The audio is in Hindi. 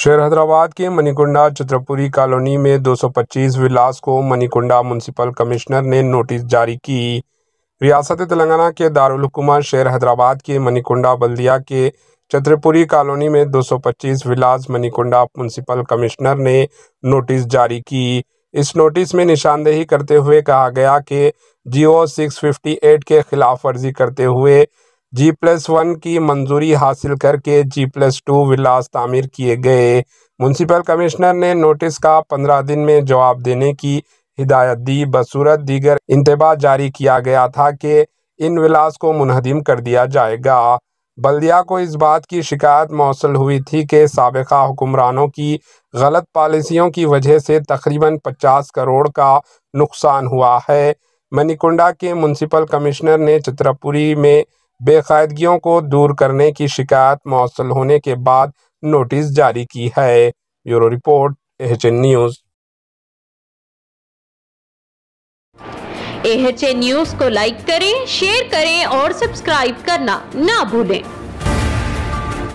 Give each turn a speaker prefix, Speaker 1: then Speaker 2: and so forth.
Speaker 1: शहर हैदराबाद के मणिकुंडा चित्रपुरी कॉलोनी में 225 विलास को मनीकुंडा म्यूनसिपल कमिश्नर ने नोटिस जारी की रियासत तेलंगाना के दारुलकूमा शहर हैदराबाद के मनीकुंडा बल्दिया के चित्रपुरी कॉलोनी में 225 विलास मणिकुंडा म्यूनसिपल कमिश्नर ने नोटिस जारी की इस नोटिस में निशानदेही करते हुए कहा गया कि जी सिक्स के खिलाफ वर्जी करते हुए जी प्लस वन की मंजूरी हासिल करके जी प्लस टू विलास तामीर किए गए म्यूनसिपल कमिश्नर ने नोटिस का पंद्रह दिन में जवाब देने की हिदायत दी बसूरत दीगर इंतबाह जारी किया गया था कि इन विलास को मुनहदिम कर दिया जाएगा बल्दिया को इस बात की शिकायत मौसल हुई थी कि सबका हुक्मरानों की गलत पॉलिसियों की वजह से तकरीबन 50 करोड़ का नुकसान हुआ है मनीकुंडा के म्यूनसिपल कमिश्नर ने चित्रपुरी में बेकायदगियों को दूर करने की शिकायत मौसल होने के बाद नोटिस जारी की है bureau report H news
Speaker 2: H news को लाइक करें शेयर करें और सब्सक्राइब करना ना भूलें